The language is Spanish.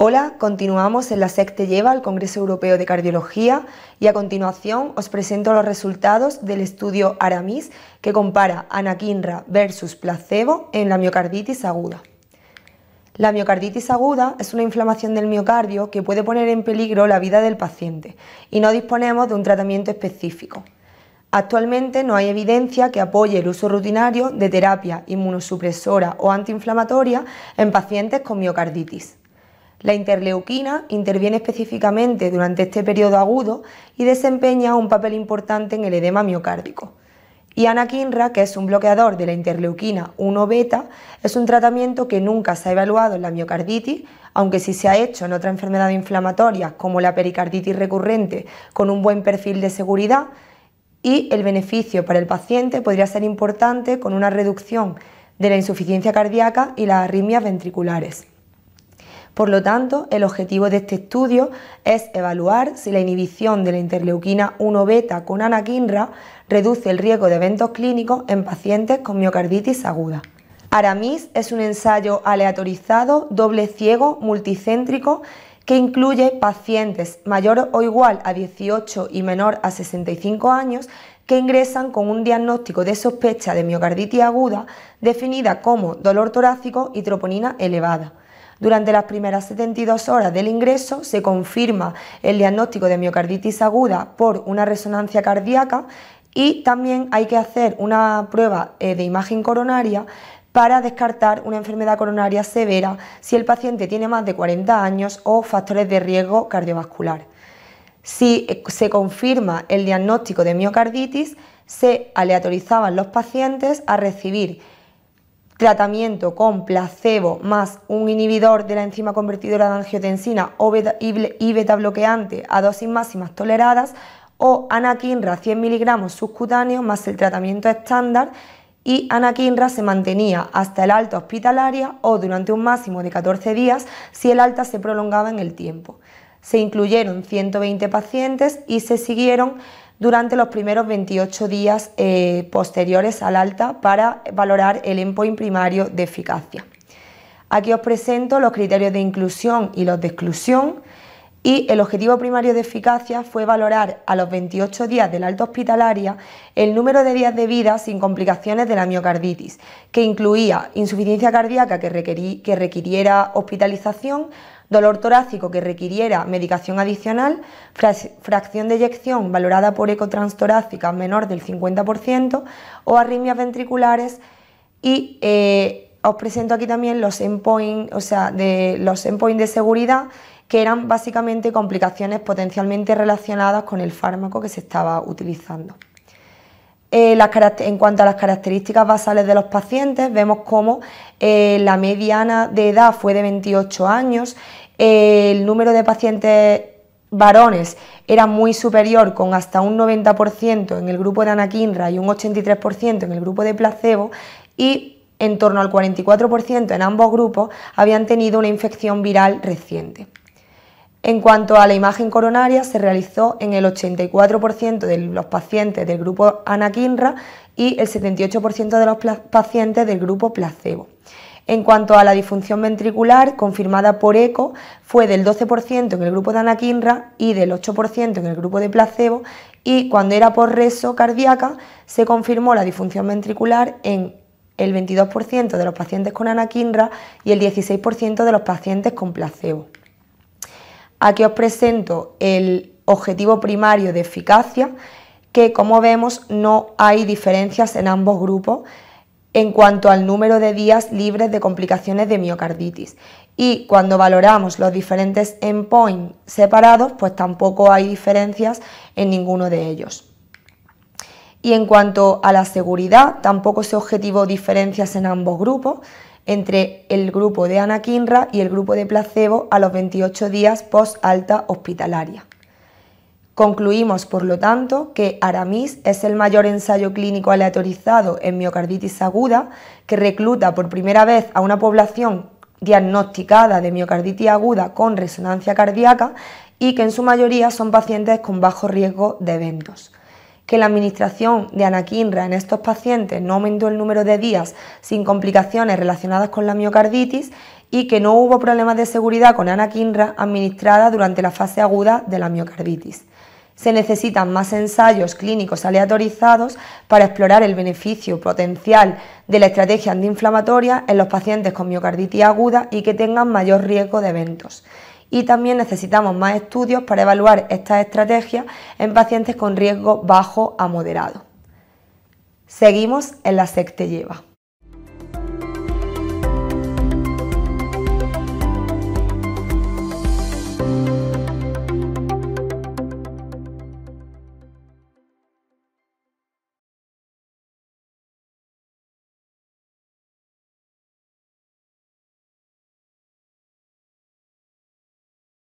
Hola, continuamos en la SEC Lleva al Congreso Europeo de Cardiología y a continuación os presento los resultados del estudio Aramis que compara anakinra versus placebo en la miocarditis aguda. La miocarditis aguda es una inflamación del miocardio que puede poner en peligro la vida del paciente y no disponemos de un tratamiento específico. Actualmente no hay evidencia que apoye el uso rutinario de terapia inmunosupresora o antiinflamatoria en pacientes con miocarditis. La interleuquina interviene específicamente durante este periodo agudo y desempeña un papel importante en el edema miocárdico. Y anakinra, que es un bloqueador de la interleuquina 1-beta, es un tratamiento que nunca se ha evaluado en la miocarditis, aunque sí se ha hecho en otra enfermedades inflamatoria como la pericarditis recurrente con un buen perfil de seguridad y el beneficio para el paciente podría ser importante con una reducción de la insuficiencia cardíaca y las arritmias ventriculares. Por lo tanto, el objetivo de este estudio es evaluar si la inhibición de la interleuquina 1 beta con anakinra reduce el riesgo de eventos clínicos en pacientes con miocarditis aguda. Aramis es un ensayo aleatorizado, doble ciego, multicéntrico, que incluye pacientes mayor o igual a 18 y menor a 65 años que ingresan con un diagnóstico de sospecha de miocarditis aguda definida como dolor torácico y troponina elevada. Durante las primeras 72 horas del ingreso se confirma el diagnóstico de miocarditis aguda por una resonancia cardíaca y también hay que hacer una prueba eh, de imagen coronaria para descartar una enfermedad coronaria severa si el paciente tiene más de 40 años o factores de riesgo cardiovascular. Si eh, se confirma el diagnóstico de miocarditis, se aleatorizaban los pacientes a recibir tratamiento con placebo más un inhibidor de la enzima convertidora de angiotensina o y beta bloqueante a dosis máximas toleradas o anakinra 100 miligramos subcutáneo más el tratamiento estándar y anakinra se mantenía hasta el alta hospitalaria o durante un máximo de 14 días si el alta se prolongaba en el tiempo. Se incluyeron 120 pacientes y se siguieron durante los primeros 28 días eh, posteriores al alta para valorar el endpoint primario de eficacia. Aquí os presento los criterios de inclusión y los de exclusión y el objetivo primario de eficacia fue valorar a los 28 días del alta hospitalaria el número de días de vida sin complicaciones de la miocarditis, que incluía insuficiencia cardíaca que, que requiriera hospitalización, dolor torácico que requiriera medicación adicional, fracción de eyección valorada por ecotranstorácica menor del 50% o arritmias ventriculares y eh, os presento aquí también los endpoints, o sea, los endpoints de seguridad que eran básicamente complicaciones potencialmente relacionadas con el fármaco que se estaba utilizando. Eh, en cuanto a las características basales de los pacientes, vemos cómo eh, la mediana de edad fue de 28 años, eh, el número de pacientes varones era muy superior, con hasta un 90% en el grupo de anakinra y un 83% en el grupo de placebo, y en torno al 44% en ambos grupos habían tenido una infección viral reciente. En cuanto a la imagen coronaria, se realizó en el 84% de los pacientes del grupo anaquinra y el 78% de los pacientes del grupo placebo. En cuanto a la disfunción ventricular confirmada por ECO, fue del 12% en el grupo de anaquinra y del 8% en el grupo de placebo y cuando era por reso cardíaca se confirmó la disfunción ventricular en el 22% de los pacientes con anaquinra y el 16% de los pacientes con placebo. Aquí os presento el objetivo primario de eficacia, que como vemos no hay diferencias en ambos grupos en cuanto al número de días libres de complicaciones de miocarditis. Y cuando valoramos los diferentes endpoints separados, pues tampoco hay diferencias en ninguno de ellos. Y en cuanto a la seguridad, tampoco se objetivó diferencias en ambos grupos entre el grupo de anakinra y el grupo de placebo a los 28 días post-alta hospitalaria. Concluimos, por lo tanto, que Aramis es el mayor ensayo clínico aleatorizado en miocarditis aguda que recluta por primera vez a una población diagnosticada de miocarditis aguda con resonancia cardíaca y que en su mayoría son pacientes con bajo riesgo de eventos que la administración de anaquinra en estos pacientes no aumentó el número de días sin complicaciones relacionadas con la miocarditis y que no hubo problemas de seguridad con anaquinra administrada durante la fase aguda de la miocarditis. Se necesitan más ensayos clínicos aleatorizados para explorar el beneficio potencial de la estrategia antiinflamatoria en los pacientes con miocarditis aguda y que tengan mayor riesgo de eventos y también necesitamos más estudios para evaluar estas estrategias en pacientes con riesgo bajo a moderado. Seguimos en la SECTE lleva.